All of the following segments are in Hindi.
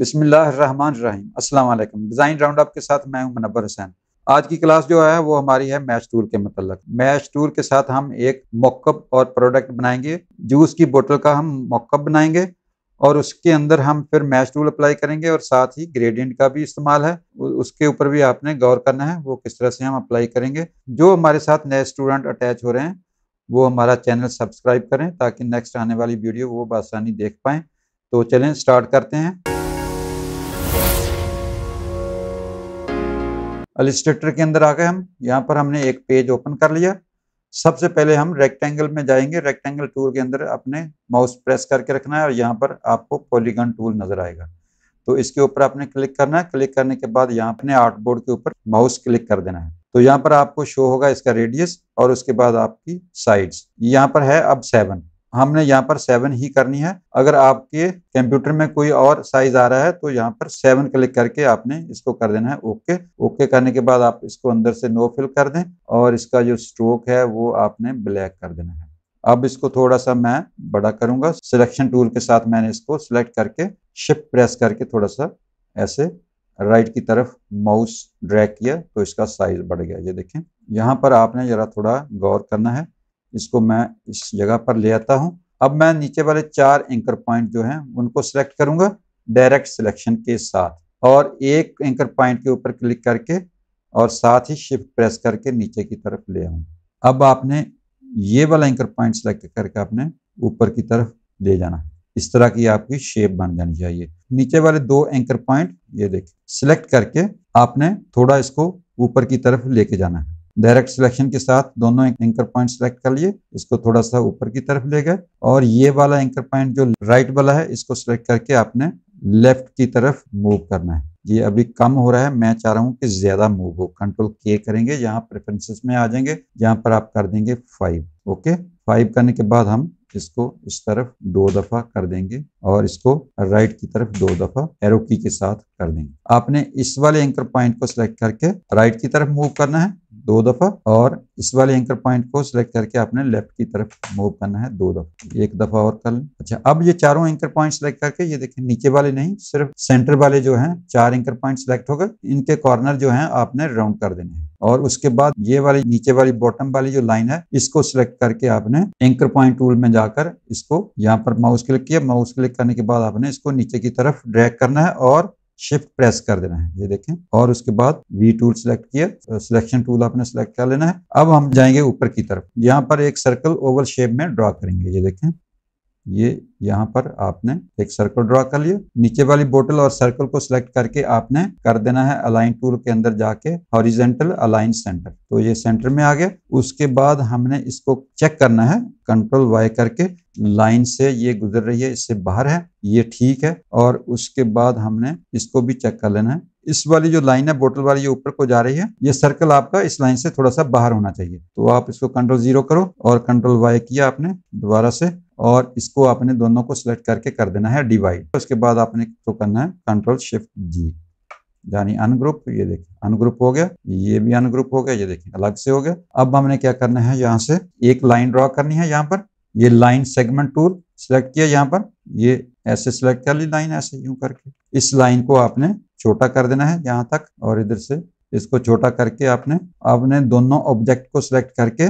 बिसमीम अल्लाम डिज़ाइन राउंड अप के साथ मैं हूं मनबर हुसैन आज की क्लास जो है वो हमारी है मैच टूल के मतलब मैच टूल के साथ हम एक मॉकअप और प्रोडक्ट बनाएंगे जूस की बोतल का हम मॉकअप बनाएंगे और उसके अंदर हम फिर मैच टूल अप्लाई करेंगे और साथ ही ग्रेडियंट का भी इस्तेमाल है उसके ऊपर भी आपने गौर करना है वो किस तरह से हम अप्लाई करेंगे जो हमारे साथ नए स्टूडेंट अटैच हो रहे हैं वो हमारा चैनल सब्सक्राइब करें ताकि नेक्स्ट आने वाली वीडियो वो बसानी देख पाएँ तो चलें स्टार्ट करते हैं एलिस्टेटर के अंदर आ गए हम यहाँ पर हमने एक पेज ओपन कर लिया सबसे पहले हम रेक्टेंगल में जाएंगे रेक्टेंगल टूल के अंदर अपने माउस प्रेस करके रखना है और यहाँ पर आपको पॉलीगन टूल नजर आएगा तो इसके ऊपर आपने क्लिक करना है क्लिक करने के बाद यहाँ अपने आर्ट बोर्ड के ऊपर माउस क्लिक कर देना है तो यहाँ पर आपको शो होगा इसका रेडियस और उसके बाद आपकी साइड्स यहाँ पर है अब सेवन हमने यहाँ पर सेवन ही करनी है अगर आपके कंप्यूटर में कोई और साइज आ रहा है तो यहाँ पर सेवन क्लिक करके आपने इसको कर देना है ओके ओके करने के बाद आप इसको अंदर से नो फिल कर दें और इसका जो स्ट्रोक है वो आपने ब्लैक कर देना है अब इसको थोड़ा सा मैं बड़ा करूंगा सिलेक्शन टूल के साथ मैंने इसको सिलेक्ट करके शिफ्ट प्रेस करके थोड़ा सा ऐसे राइट की तरफ माउस ड्रैग किया तो इसका साइज बढ़ गया ये देखें यहाँ पर आपने जरा थोड़ा गौर करना है इसको मैं इस जगह पर ले आता हूं अब मैं नीचे वाले चार एंकर पॉइंट जो हैं उनको सिलेक्ट करूंगा डायरेक्ट सिलेक्शन के साथ और एक एंकर पॉइंट के ऊपर क्लिक करके और साथ ही शिफ्ट प्रेस करके नीचे की तरफ ले आऊंगा अब आपने ये वाला एंकर पॉइंट सेलेक्ट करके आपने ऊपर की तरफ ले जाना इस तरह की आपकी शेप बन जानी चाहिए नीचे वाले दो एंकर पॉइंट ये देखिए सिलेक्ट करके आपने थोड़ा इसको ऊपर की तरफ लेके जाना है डायरेक्ट सिलेक्शन के साथ दोनों एंकर पॉइंट सिलेक्ट कर लिए इसको थोड़ा सा ऊपर की तरफ ले गए और ये वाला एंकर पॉइंट जो राइट वाला है इसको सिलेक्ट करके आपने लेफ्ट की तरफ मूव करना है ये अभी कम हो रहा है मैं चाह रहा हूँ कि ज्यादा मूव हो कंट्रोल के करेंगे यहाँ प्रेफरेंसेस में आ जाएंगे यहाँ पर आप कर देंगे फाइव ओके फाइव करने के बाद हम इसको इस तरफ दो दफा कर देंगे और इसको राइट की तरफ दो दफा एरो की के साथ कर देंगे आपने इस वाले एंकर पॉइंट को सिलेक्ट करके राइट की तरफ मूव करना है दो दफ़ा और इस वाले एंकर पॉइंट को सिलेक्ट करके आपने लेफ्ट की तरफ मूव करना है दो दफ़ा एक दफ़ा और कर लें अच्छा अब ये चारों एंकर पॉइंट सिलेक्ट करके ये देखें नीचे वाले नहीं सिर्फ सेंटर वाले जो हैं चार एंकर पॉइंट सिलेक्ट हो गए इनके कॉर्नर जो हैं आपने राउंड कर देने हैं और उसके बाद ये वाली नीचे वाली बॉटम वाली जो लाइन है इसको सिलेक्ट करके आपने एंकर पॉइंट टूल में जाकर इसको यहाँ पर माउस क्लिक किया माउस क्लिक करने के बाद आपने इसको नीचे की तरफ ड्रैग करना है और शिफ्ट प्रेस कर देना है ये देखें और उसके बाद वी टूल सिलेक्ट किया सिलेक्शन टूल आपने सिलेक्ट कर लेना है अब हम जाएंगे ऊपर की तरफ यहाँ पर एक सर्कल ओवल शेप में ड्रॉ करेंगे ये देखें ये यहाँ पर आपने एक सर्कल ड्रॉ कर लिया नीचे वाली बोतल और सर्कल को सिलेक्ट करके आपने कर देना है अलाइन टूल के अंदर जाके हॉरिजेंटल अलाइन सेंटर तो ये सेंटर में आ गया उसके बाद हमने इसको चेक करना है कंट्रोल वाई करके लाइन से ये गुजर रही है इससे बाहर है ये ठीक है और उसके बाद हमने इसको भी चेक कर लेना है इस वाली जो लाइन है बोतल वाली ये ऊपर को जा रही है ये सर्कल आपका इस लाइन से थोड़ा सा बाहर होना चाहिए तो आप इसको कंट्रोल जीरो करो और कंट्रोल वाई किया आपने दोबारा से और इसको आपने दोनों को सिलेक्ट करके कर देना है डिवाइड उसके बाद आपने तो करना है कंट्रोल शिफ्ट जी यानी अनग्रुप ये देखिए अनग्रुप हो गया ये भी अनग्रुप हो गया ये देखिए अलग से हो गया अब हमने क्या करना है यहाँ से एक लाइन ड्रॉ करनी है यहाँ पर ये लाइन सेगमेंट टूल सिलेक्ट किया यहाँ पर ये ऐसे सिलेक्ट कर ली लाइन ऐसे यूं करके इस लाइन को आपने छोटा कर देना है यहाँ तक और इधर से इसको छोटा करके आपने आपने दोनों ऑब्जेक्ट को सिलेक्ट करके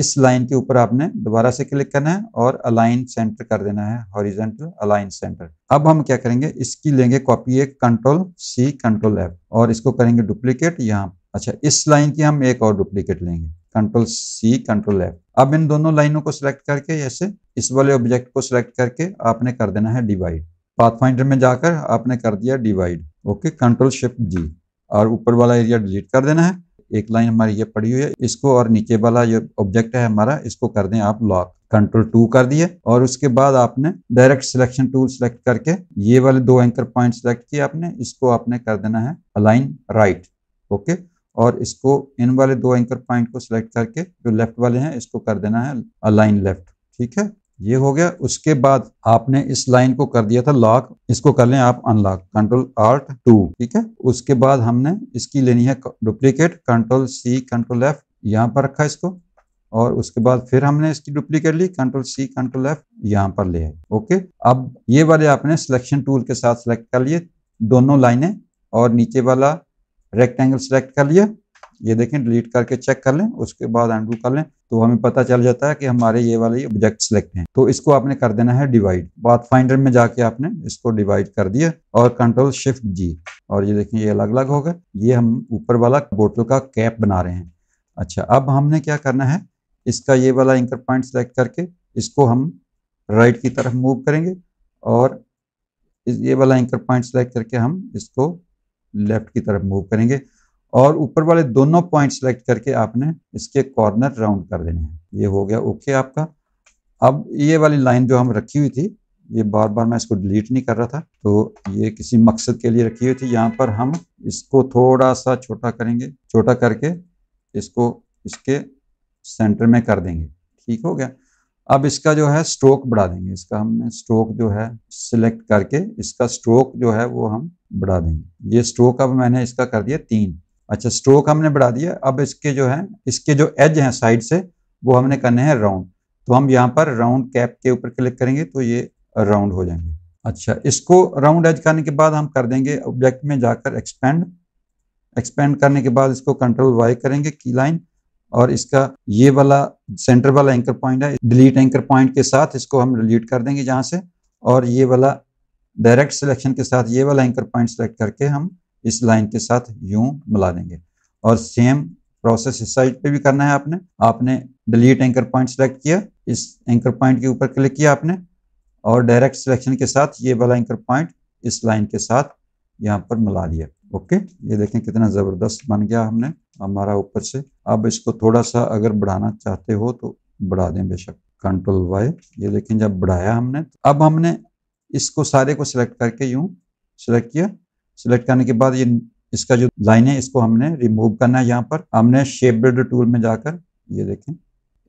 इस लाइन के ऊपर आपने दोबारा से क्लिक करना है और अलाइन सेंटर कर देना है हॉरिजेंटल अलाइन सेंटर अब हम क्या करेंगे इसकी लेंगे कॉपी एक कंट्रोल सी कंट्रोल एफ और इसको करेंगे डुप्लीकेट यहाँ अच्छा इस लाइन की हम एक और डुप्लीकेट लेंगे कंट्रोल सी कंट्रोल एफ अब इन दोनों लाइनों को सिलेक्ट करके ऐसे इस वाले ऑब्जेक्ट को सिलेक्ट करके आपने कर देना है डिवाइड पाथफाइंडर में जाकर आपने कर दिया divide okay control shift G और ऊपर वाला एरिया डिलीट कर देना है एक लाइन हमारी ये पड़ी हुई है इसको और नीचे वाला ये ऑब्जेक्ट है हमारा इसको कर दें आप लॉक कंट्रोल टू कर दिए और उसके बाद आपने डायरेक्ट सिलेक्शन टूल सिलेक्ट करके ये वाले दो एंकर पॉइंट सिलेक्ट किए आपने इसको आपने कर देना है अलाइन राइट ओके और इसको इन वाले दो एंकर पॉइंट को सिलेक्ट करके जो लेफ्ट वाले हैं इसको कर देना है अलाइन लेफ्ट ठीक है ये हो गया उसके बाद आपने इस लाइन को कर दिया था लॉक इसको कर लें आप अनलॉक कंट्रोल आर्ट टू ठीक है उसके बाद हमने इसकी लेनी है duplicate control C control F यहाँ पर रखा इसको और उसके बाद फिर हमने इसकी डुप्लीकेट ली कंट्रोल सी कंट्रोल एफ यहाँ पर ले ओके अब ये वाले आपने सिलेक्शन टूल के साथ सिलेक्ट कर लिए दोनों लाइनें और नीचे वाला रेक्टेंगल सेलेक्ट कर लिया ये देखें डिलीट करके चेक कर लें उसके बाद अंडू कर लें तो हमें पता चल जाता है कि हमारे ये वाले ऑब्जेक्ट सिलेक्ट हैं तो इसको आपने कर देना है डिवाइड बात फाइंडर में जाके आपने इसको डिवाइड कर दिया और कंट्रोल शिफ्ट जी और ये देखें ये अलग अलग होगा ये हम ऊपर वाला बोटल का कैप बना रहे हैं अच्छा अब हमने क्या करना है इसका ये वाला एंकर पॉइंट सेलेक्ट करके इसको हम राइट की तरफ मूव करेंगे और ये वाला एंकर पॉइंट सेलेक्ट करके हम इसको लेफ्ट की तरफ मूव करेंगे और ऊपर वाले दोनों पॉइंट सेलेक्ट करके आपने इसके कॉर्नर राउंड कर देने हैं ये हो गया ओके आपका अब ये वाली लाइन जो हम रखी हुई थी ये बार बार मैं इसको डिलीट नहीं कर रहा था तो ये किसी मकसद के लिए रखी हुई थी यहाँ पर हम इसको थोड़ा सा छोटा करेंगे छोटा करके इसको इसके सेंटर में कर देंगे ठीक हो गया अब इसका जो है स्ट्रोक बढ़ा देंगे इसका हमने स्ट्रोक जो है सिलेक्ट करके इसका स्ट्रोक जो है वो हम बढ़ा देंगे ये स्ट्रोक अब मैंने इसका कर दिया तीन अच्छा स्ट्रोक हमने बढ़ा दिया अब इसके जो है इसके जो एज हैं साइड से वो हमने करने हैं राउंड तो हम यहाँ पर राउंड कैप के ऊपर क्लिक करेंगे तो ये राउंड हो जाएंगे अच्छा इसको राउंड एज करने के बाद हम कर देंगे ऑब्जेक्ट में जाकर एक्सपेंड एक्सपेंड करने के बाद इसको कंट्रोल वाई करेंगे की लाइन और इसका ये वाला सेंटर वाला एंकर पॉइंट है डिलीट एंकर पॉइंट के साथ इसको हम डिलीट कर देंगे यहाँ से और ये वाला डायरेक्ट सिलेक्शन के साथ ये वाला एंकर पॉइंट सेलेक्ट करके हम इस लाइन के साथ यूं मिला देंगे और सेम प्रोसेस इस साइड पे भी करना है आपने आपने डिलीट एंकर पॉइंट सेलेक्ट किया इस एंकर पॉइंट के ऊपर क्लिक किया आपने और डायरेक्ट सिलेक्शन के साथ ये वाला एंकर पॉइंट इस लाइन के साथ यहाँ पर मिला लिया ओके ये देखें कितना ज़बरदस्त बन गया हमने हमारा ऊपर से अब इसको थोड़ा सा अगर बढ़ाना चाहते हो तो बढ़ा दें बेशक कंट्रोल वाई ये देखें जब बढ़ाया हमने अब हमने इसको सारे को सिलेक्ट करके यूँ सिलेक्ट किया सिलेक्ट करने के बाद ये इसका जो लाइन है इसको हमने रिमूव करना है यहाँ पर हमने शेप बिल्डर टूल में जाकर ये देखें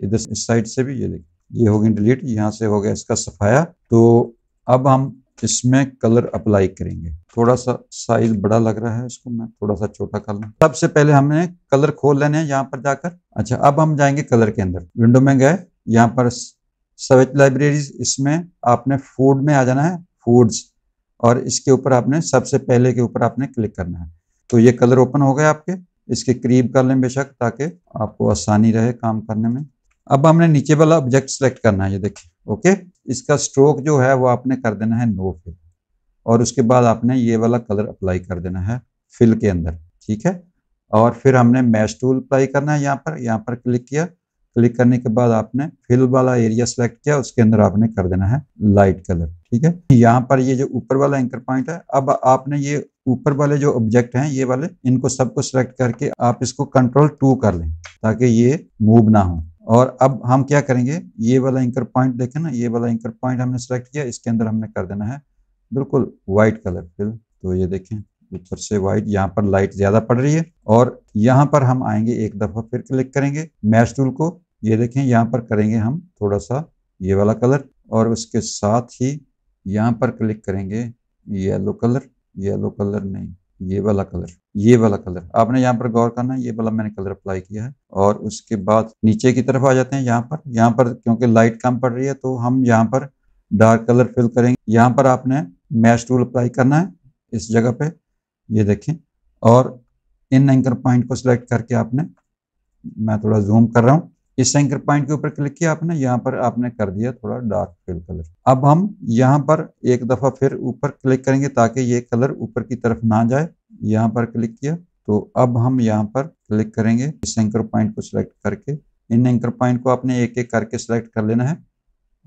इधर इस साइड से भी ये देखें ये हो गई डिलीट यहाँ से हो गया इसका सफाया तो अब हम इसमें कलर अप्लाई करेंगे थोड़ा सा साइज बड़ा लग रहा है इसको मैं थोड़ा सा छोटा कर लू सबसे पहले हमने कलर खोल लेने हैं यहाँ पर जाकर अच्छा अब हम जाएंगे कलर के अंदर विंडो में गए यहाँ पर सवेज लाइब्रेरीज इसमें आपने फूड में आ जाना है फूड्स और इसके ऊपर आपने सबसे पहले के ऊपर आपने क्लिक करना है तो ये कलर ओपन हो गए आपके इसके करीब कर लें बेशक ताकि आपको आसानी रहे काम करने में अब हमने नीचे वाला ऑब्जेक्ट सेलेक्ट करना है ये देखिए ओके इसका स्ट्रोक जो है वो आपने कर देना है नो फिल और उसके बाद आपने ये वाला कलर अप्लाई कर देना है फिल के अंदर ठीक है और फिर हमने मैश टूल अप्लाई करना है यहाँ पर यहाँ पर क्लिक किया क्लिक करने के बाद आपने फिल वाला एरिया सेलेक्ट किया उसके अंदर आपने कर देना है लाइट कलर ठीक है यहाँ पर ये जो ऊपर वाला एंकर पॉइंट है अब आपने ये ऊपर वाले जो ऑब्जेक्ट हैं ये वाले इनको सबको सिलेक्ट करके आप इसको कंट्रोल टू कर लें ताकि ये मूव ना हो और अब हम क्या करेंगे ये वाला एंकर पॉइंट देखें ना ये वाला एंकर पॉइंट हमने सेलेक्ट किया इसके अंदर हमने कर देना है बिल्कुल वाइट कलर फिल तो ये देखें ऊपर से वाइट यहाँ पर लाइट ज़्यादा पड़ रही है और यहाँ पर हम आएंगे एक दफ़ा फिर क्लिक करेंगे मैच टूल को ये देखें यहाँ पर करेंगे हम थोड़ा सा ये वाला कलर और उसके साथ ही यहाँ पर क्लिक करेंगे येलो कलर येलो कलर नहीं ये वाला कलर ये वाला कलर आपने यहाँ पर गौर करना है ये वाला मैंने कलर अप्लाई किया है और उसके बाद नीचे की तरफ आ जाते हैं यहाँ पर यहाँ पर क्योंकि लाइट कम पड़ रही है तो हम यहाँ पर डार्क कलर फिल करेंगे यहाँ पर आपने मैश टूल अप्लाई करना है इस जगह पे ये देखें और इन एंकर पॉइंट को सिलेक्ट करके आपने मैं थोड़ा जूम कर रहा हूँ इस एंकर पॉइंट के ऊपर क्लिक किया आपने यहाँ पर आपने कर दिया थोड़ा डार्क फील्ड कलर अब हम यहाँ पर एक दफ़ा फिर ऊपर क्लिक करेंगे ताकि ये कलर ऊपर की तरफ ना जाए यहाँ पर क्लिक किया तो अब हम यहाँ पर क्लिक करेंगे इस एंकर पॉइंट को सिलेक्ट करके इन एंकर पॉइंट को आपने एक एक करके सिलेक्ट कर लेना है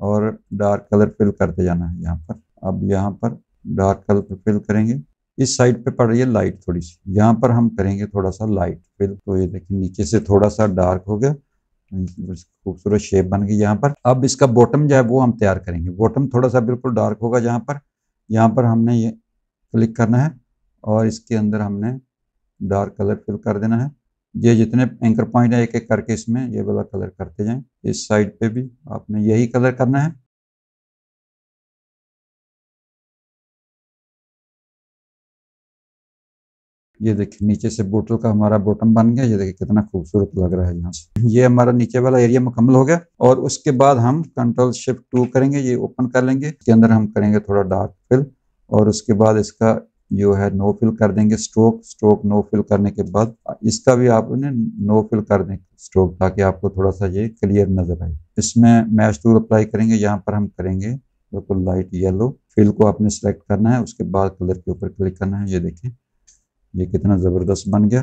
और डार्क कलर फिल करते जाना है यहाँ पर अब यहाँ पर डार्क कलर फिल करेंगे इस साइड पे पड़ रही है लाइट थोड़ी सी यहाँ पर हम करेंगे थोड़ा सा लाइट फिल तो ये देखिए नीचे से थोड़ा सा डार्क हो गया खूबसूरत शेप बन गई यहाँ पर अब इसका बॉटम जो है वो हम तैयार करेंगे बॉटम थोड़ा सा बिल्कुल डार्क होगा जहाँ पर यहाँ पर हमने ये क्लिक करना है और इसके अंदर हमने डार्क कलर फिल कर देना है ये जितने एंकर पॉइंट है एक एक करके इसमें ये वाला कलर करते जाएं इस साइड पे भी आपने यही कलर करना है ये देखिए नीचे से बोटल का हमारा बॉटम बन गया ये देखिए कितना खूबसूरत लग रहा है यहाँ से ये हमारा नीचे वाला एरिया मुकम्मल हो गया और उसके बाद हम कंट्रोल शिफ्ट टू करेंगे ये ओपन कर लेंगे इसके अंदर हम करेंगे थोड़ा डार्क फिल और उसके बाद इसका जो है नो फिल कर देंगे स्ट्रोक स्ट्रोक नो फिल करने के बाद इसका भी आपने नो फिल कर दें स्ट्रोक ताकि आपको थोड़ा सा ये क्लियर नजर आए इसमें मैच टूल अप्लाई करेंगे यहाँ पर हम करेंगे बिल्कुल लाइट येलो फिल को आपने सेलेक्ट करना है उसके बाद कलर के ऊपर क्लिक करना है ये देखें ये कितना ज़बरदस्त बन गया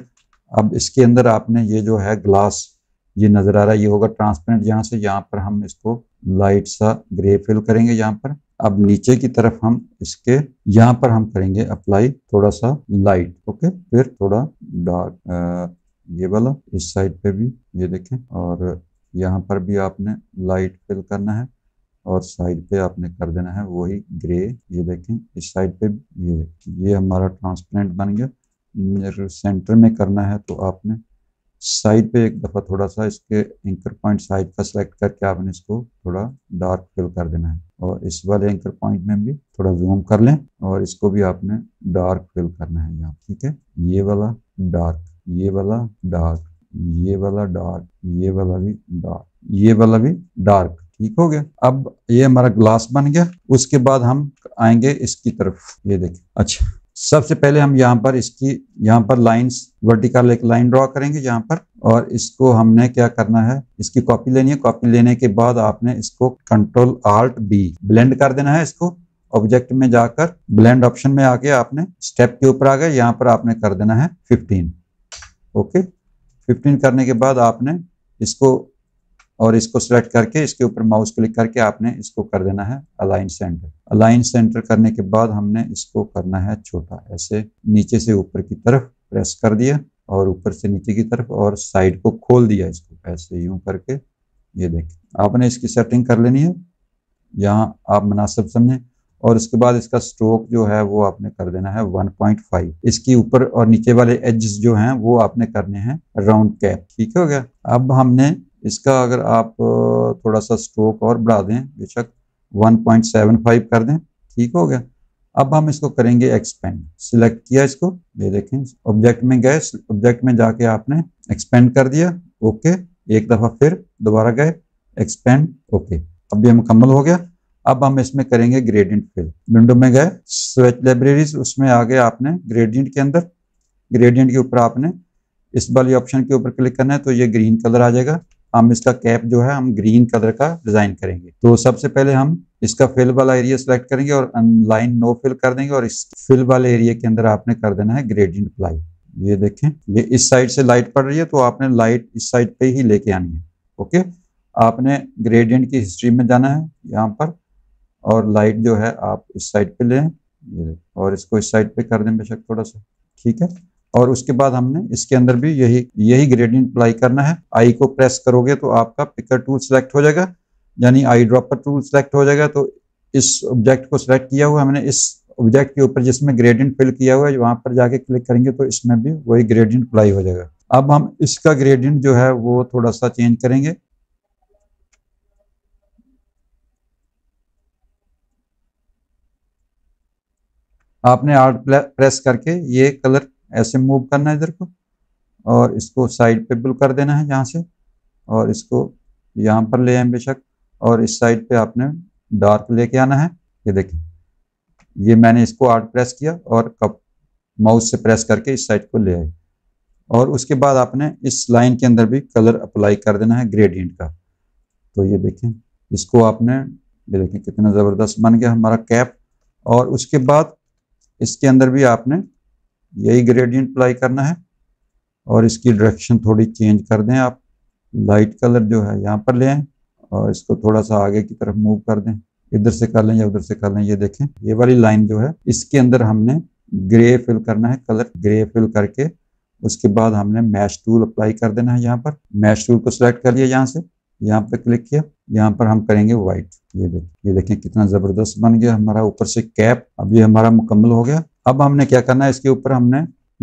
अब इसके अंदर आपने ये जो है ग्लास ये नज़र आ रहा है ये होगा ट्रांसपेरेंट यहाँ से यहाँ पर हम इसको लाइट सा ग्रे फिल करेंगे यहाँ पर अब नीचे की तरफ हम इसके यहाँ पर हम करेंगे अप्लाई थोड़ा सा लाइट ओके फिर थोड़ा डार्क ये वाला इस साइड पे भी ये देखें और यहाँ पर भी आपने लाइट फिल करना है और साइड पे आपने कर देना है वही ग्रे ये देखें इस साइड पे ये ये हमारा ट्रांसपेरेंट बन गया सेंटर में करना है तो आपने साइड पे एक दफ़ा थोड़ा सा इसके एंकर पॉइंट साइड का सेलेक्ट करके आपने इसको थोड़ा डार्क फिल कर देना है और इस वाले एंकर पॉइंट में भी थोड़ा जूम कर लें और इसको भी आपने डार्क फिल करना है यहाँ ठीक है ये वाला डार्क ये वाला डार्क ये वाला डार्क ये वाला भी डार्क ये वाला भी डार्क ठीक हो गया अब ये हमारा ग्लास बन गया उसके बाद हम आएंगे इसकी तरफ ये देखें अच्छा सबसे पहले हम यहाँ पर इसकी यहाँ पर लाइंस वर्टिकल एक लाइन ड्रॉ करेंगे यहाँ पर और इसको हमने क्या करना है इसकी कॉपी लेनी है कॉपी लेने के बाद आपने इसको कंट्रोल आर्ट बी ब्लेंड कर देना है इसको ऑब्जेक्ट में जाकर ब्लेंड ऑप्शन में आके आपने स्टेप के ऊपर आ गए यहाँ पर आपने कर देना है फिफ्टीन ओके फिफ्टीन करने के बाद आपने इसको और इसको सिलेक्ट करके इसके ऊपर माउस क्लिक करके आपने इसको कर देना है अलाइन सेंटर अलाइन सेंटर करने के बाद हमने इसको करना है छोटा ऐसे नीचे से ऊपर की तरफ प्रेस कर दिया और ऊपर से नीचे की तरफ और साइड को खोल दिया इसको ऐसे यूं करके ये देखिए आपने इसकी सेटिंग कर लेनी है यहाँ आप मुनासिब समझें और उसके बाद इसका स्ट्रोक जो है वो आपने कर देना है 1.5 इसकी ऊपर और नीचे वाले एजेस जो हैं वो आपने करने हैं राउंड कैप ठीक हो गया अब हमने इसका अगर आप थोड़ा सा स्ट्रोक और बढ़ा दें बेशक 1.75 कर दें ठीक हो गया अब हम इसको करेंगे एक्सपेंड सिलेक्ट किया इसको ये देखें ऑब्जेक्ट में गए ऑब्जेक्ट में जाके आपने एक्सपेंड कर दिया ओके एक दफ़ा फिर दोबारा गए एक्सपेंड ओके अब ये मुकम्मल हो गया अब हम इसमें करेंगे ग्रेडियंट फिल विंडो में गए स्वेच लाइब्रेरीज उसमें आ गए आपने ग्रेडियंट के अंदर ग्रेडियंट के ऊपर आपने इस वाली ऑप्शन के ऊपर क्लिक करना है तो ये ग्रीन कलर आ जाएगा हम इसका कैप जो है हम ग्रीन कलर का डिजाइन करेंगे तो सबसे पहले हम इसका फिल वाला एरिया सिलेक्ट करेंगे और लाइन नो फिल कर देंगे और इस फिल वाले एरिया के अंदर आपने कर देना है ग्रेडियंट अप्लाई ये देखें ये इस साइड से लाइट पड़ रही है तो आपने लाइट इस साइड पे ही लेके आनी है ओके आपने ग्रेडियंट की हिस्ट्री में जाना है यहाँ पर और लाइट जो है आप इस साइड पे लें और इसको इस साइड पे कर दें बेशक थोड़ा सा ठीक है और उसके बाद हमने इसके अंदर भी यही यही ग्रेडियंट अप्लाई करना है आई को प्रेस करोगे तो आपका पिकर टूल सेलेक्ट हो जाएगा यानी आई ड्रॉपर टूल सेलेक्ट हो जाएगा तो इस ऑब्जेक्ट को सिलेक्ट किया हुआ हमने इस ऑब्जेक्ट के ऊपर जिसमें ग्रेडियंट फिल किया हुआ है वहां पर जाके क्लिक करेंगे तो इसमें भी वही ग्रेडियंट अप्लाई हो जाएगा अब हम इसका ग्रेडियंट जो है वो थोड़ा सा चेंज करेंगे आपने आर्ट प्रेस करके ये कलर ऐसे मूव करना है इधर को और इसको साइड पे बुल कर देना है यहाँ से और इसको यहाँ पर ले आए बेशक और इस साइड पे आपने डार्क लेके आना है ये देखिए ये मैंने इसको आर्ट प्रेस किया और कप माउस से प्रेस करके इस साइड को ले आई और उसके बाद आपने इस लाइन के अंदर भी कलर अप्लाई कर देना है ग्रेडियंट का तो ये देखें इसको आपने ये देखें कितना ज़बरदस्त बन गया हमारा कैप और उसके बाद इसके अंदर भी आपने यही ग्रेडियंट अप्लाई करना है और इसकी डायरेक्शन थोड़ी चेंज कर दें आप लाइट कलर जो है यहाँ पर ले आए और इसको थोड़ा सा आगे की तरफ मूव कर दें इधर से कर लें या उधर से कर लें ये देखें ये वाली लाइन जो है इसके अंदर हमने ग्रे फिल करना है कलर ग्रे फिल करके उसके बाद हमने मैश टूल अप्लाई कर देना है यहाँ पर मैश टूल को सिलेक्ट कर लिया यहाँ से यहाँ पर क्लिक किया यहाँ पर हम करेंगे व्हाइट ये देखें ये देखें कितना ज़बरदस्त बन गया हमारा ऊपर से कैप अब ये हमारा मुकम्मल हो गया अब हमने क्या करना है इसके ऊपर हमने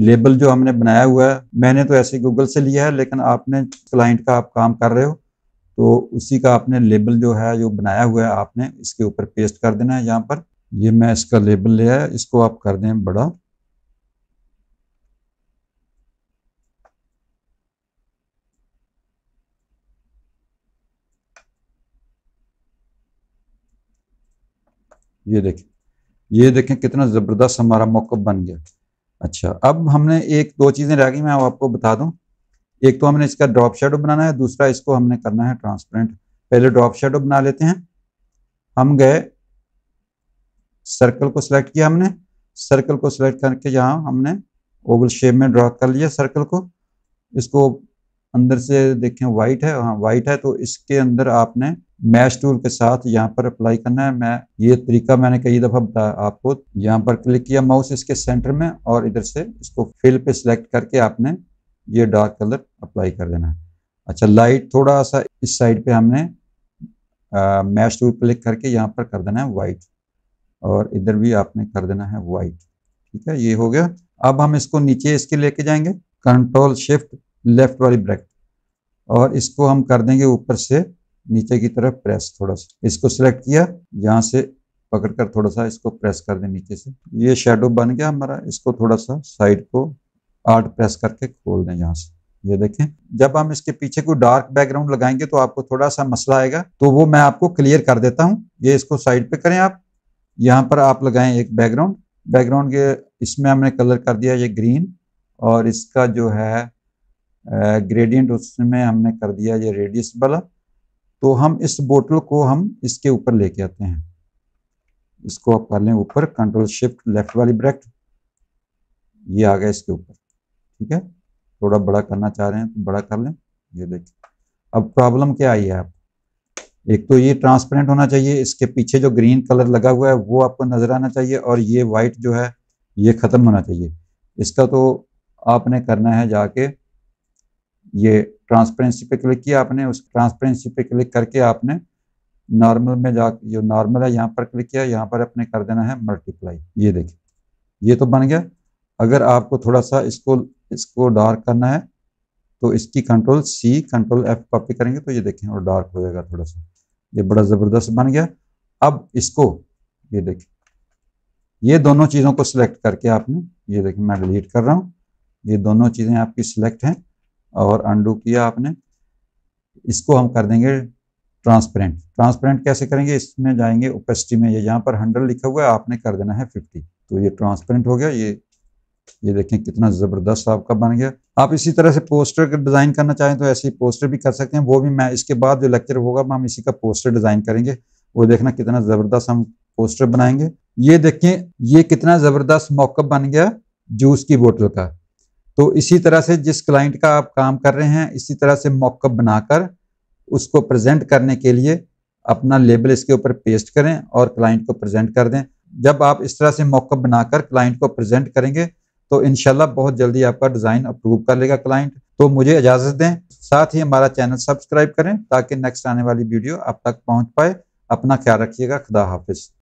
लेबल जो हमने बनाया हुआ है मैंने तो ऐसे गूगल से लिया है लेकिन आपने क्लाइंट का आप काम कर रहे हो तो उसी का आपने लेबल जो है जो बनाया हुआ है आपने इसके ऊपर पेस्ट कर देना है यहाँ पर ये मैं इसका लेबल लिया है इसको आप कर दें बड़ा ये देखिए ये देखें कितना ज़बरदस्त हमारा मौका बन गया अच्छा अब हमने एक दो चीज़ें रह गई मैं आपको बता दूं एक तो हमने इसका ड्रॉप शेडो बनाना है दूसरा इसको हमने करना है ट्रांसपेरेंट पहले ड्रॉप शेडो बना लेते हैं हम गए सर्कल को सिलेक्ट किया हमने सर्कल को सिलेक्ट करके यहाँ हमने ओवल शेप में ड्रॉ कर लिया सर्कल को इसको अंदर से देखें वाइट है हाँ वाइट है तो इसके अंदर आपने मैश टूल के साथ यहाँ पर अप्लाई करना है मैं ये तरीका मैंने कई दफ़ा बताया आपको यहाँ पर क्लिक किया माउस इसके सेंटर में और इधर से इसको फिल पे सिलेक्ट करके आपने ये डार्क कलर अप्लाई कर देना है अच्छा लाइट थोड़ा सा इस साइड पे हमने मैश टूल क्लिक करके यहाँ पर कर देना है वाइट और इधर भी आपने कर देना है वाइट ठीक है ये हो गया अब हम इसको नीचे इसके लेके जाएंगे कंट्रोल शिफ्ट लेफ्ट वाली ब्रैकेट और इसको हम कर देंगे ऊपर से नीचे की तरफ प्रेस थोड़ा सा इसको सिलेक्ट किया यहाँ से पकड़कर थोड़ा सा इसको प्रेस कर दें नीचे से ये शेडो बन गया हमारा इसको थोड़ा सा साइड को आर्ट प्रेस करके खोल दें यहाँ से ये देखें जब हम इसके पीछे कोई डार्क बैकग्राउंड लगाएंगे तो आपको थोड़ा सा मसला आएगा तो वो मैं आपको क्लियर कर देता हूँ ये इसको साइड पे करें आप यहाँ पर आप लगाएं एक बैकग्राउंड बैकग्राउंड के इसमें हमने कलर कर दिया ये ग्रीन और इसका जो है ग्रेडियंट उसमें हमने कर दिया ये रेडियस वाला तो हम इस बोतल को हम इसके ऊपर लेके आते हैं इसको आप कर लें ऊपर कंट्रोल शिफ्ट लेफ्ट वाली ब्रेक ये आ गया इसके ऊपर ठीक है थोड़ा बड़ा करना चाह रहे हैं तो बड़ा कर लें ये देखिए अब प्रॉब्लम क्या आई है आप एक तो ये ट्रांसपेरेंट होना चाहिए इसके पीछे जो ग्रीन कलर लगा हुआ है वो आपको नजर आना चाहिए और ये वाइट जो है ये ख़त्म होना चाहिए इसका तो आपने करना है जाके ये ट्रांसपेरेंसी पे क्लिक किया आपने उस ट्रांसपेरेंसी पे क्लिक करके आपने नॉर्मल में जा जो नॉर्मल है यहाँ पर क्लिक किया यहाँ पर अपने कर देना है मल्टीप्लाई ये देखिए ये तो बन गया अगर आपको थोड़ा सा इसको इसको डार्क करना है तो इसकी control C control F copy करेंगे तो ये देखें और डार्क हो जाएगा थोड़ा सा ये बड़ा ज़बरदस्त बन गया अब इसको ये देखें ये दोनों चीज़ों को सिलेक्ट करके आपने ये देखें मैं डिलीट कर रहा हूँ ये दोनों चीज़ें आपकी सिलेक्ट हैं और अंडू किया आपने इसको हम कर देंगे ट्रांसपेरेंट ट्रांसपेरेंट कैसे करेंगे इसमें जाएंगे ओपेसिटी में ये यहाँ पर हंड्रेड लिखा हुआ है आपने कर देना है फिफ्टी तो ये ट्रांसपेरेंट हो गया ये ये देखें कितना ज़बरदस्त आपका बन गया आप इसी तरह से पोस्टर का डिज़ाइन करना चाहें तो ऐसे पोस्टर भी कर सकते हैं वो भी मैं इसके बाद जो लेक्चर होगा हम इसी का पोस्टर डिज़ाइन करेंगे वो देखना कितना ज़बरदस्त हम पोस्टर बनाएंगे ये देखें ये कितना ज़बरदस्त मॉकअप बन गया जूस की बोतल का तो इसी तरह से जिस क्लाइंट का आप काम कर रहे हैं इसी तरह से मॉकअप बनाकर उसको प्रेजेंट करने के लिए अपना लेबल इसके ऊपर पेस्ट करें और क्लाइंट को प्रेजेंट कर दें जब आप इस तरह से मॉकअप बनाकर क्लाइंट को प्रेजेंट करेंगे तो इनशाला बहुत जल्दी आपका डिज़ाइन अप्रूव कर लेगा क्लाइंट तो मुझे इजाज़त दें साथ ही हमारा चैनल सब्सक्राइब करें ताकि नेक्स्ट आने वाली वीडियो आप तक पहुँच पाए अपना ख्याल रखिएगा खुदा हाफिज़